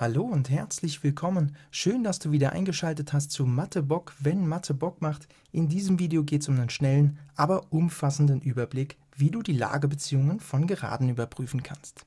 Hallo und herzlich willkommen. Schön, dass du wieder eingeschaltet hast zu Mathe Bock, wenn Mathe Bock macht. In diesem Video geht es um einen schnellen, aber umfassenden Überblick, wie du die Lagebeziehungen von Geraden überprüfen kannst.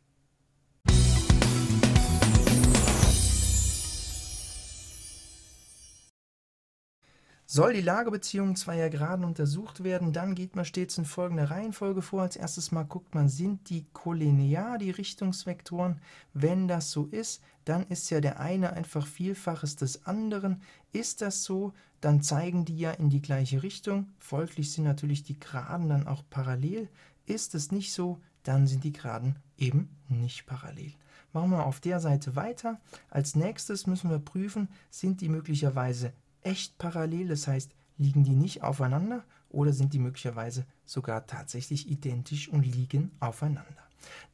Soll die Lagebeziehung zweier Geraden untersucht werden, dann geht man stets in folgender Reihenfolge vor. Als erstes mal guckt man, sind die kollinear, die Richtungsvektoren? Wenn das so ist, dann ist ja der eine einfach Vielfaches des anderen. Ist das so, dann zeigen die ja in die gleiche Richtung. Folglich sind natürlich die Geraden dann auch parallel. Ist es nicht so, dann sind die Geraden eben nicht parallel. Machen wir auf der Seite weiter. Als nächstes müssen wir prüfen, sind die möglicherweise echt parallel. Das heißt, liegen die nicht aufeinander oder sind die möglicherweise sogar tatsächlich identisch und liegen aufeinander.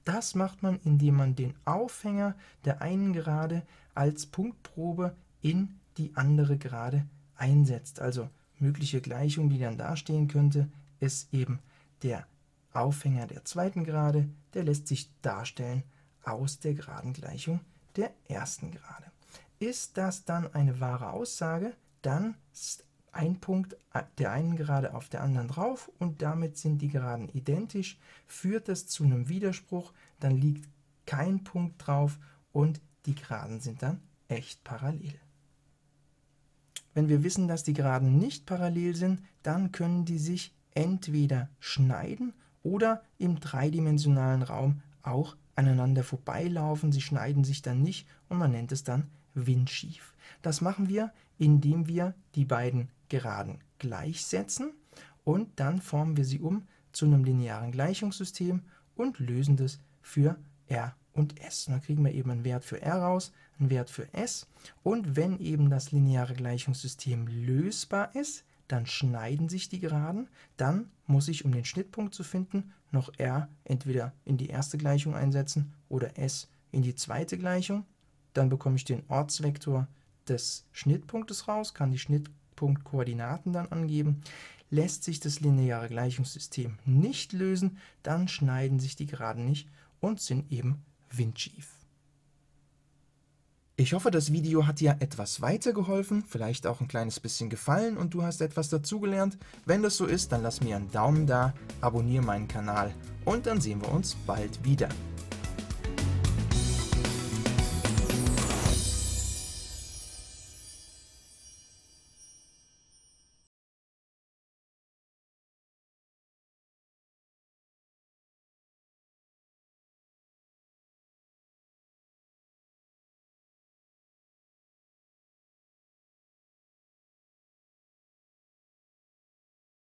Das macht man, indem man den Aufhänger der einen Gerade als Punktprobe in die andere Gerade einsetzt. Also mögliche Gleichung, die dann dastehen könnte, ist eben der Aufhänger der zweiten Gerade, der lässt sich darstellen aus der geraden Gleichung der ersten Gerade. Ist das dann eine wahre Aussage? dann ist ein Punkt der einen Gerade auf der anderen drauf und damit sind die Geraden identisch. Führt das zu einem Widerspruch, dann liegt kein Punkt drauf und die Geraden sind dann echt parallel. Wenn wir wissen, dass die Geraden nicht parallel sind, dann können die sich entweder schneiden oder im dreidimensionalen Raum auch aneinander vorbeilaufen. Sie schneiden sich dann nicht und man nennt es dann windschief. Das machen wir, indem wir die beiden Geraden gleichsetzen und dann formen wir sie um zu einem linearen Gleichungssystem und lösen das für r und s. dann kriegen wir eben einen Wert für r raus, einen Wert für s. Und wenn eben das lineare Gleichungssystem lösbar ist, dann schneiden sich die Geraden. Dann muss ich, um den Schnittpunkt zu finden, noch r entweder in die erste Gleichung einsetzen oder s in die zweite Gleichung. Dann bekomme ich den Ortsvektor des Schnittpunktes raus, kann die Schnittpunktkoordinaten dann angeben. Lässt sich das lineare Gleichungssystem nicht lösen, dann schneiden sich die Geraden nicht und sind eben windschief. Ich hoffe, das Video hat dir etwas weitergeholfen, vielleicht auch ein kleines bisschen gefallen und du hast etwas dazugelernt. Wenn das so ist, dann lass mir einen Daumen da, abonniere meinen Kanal und dann sehen wir uns bald wieder.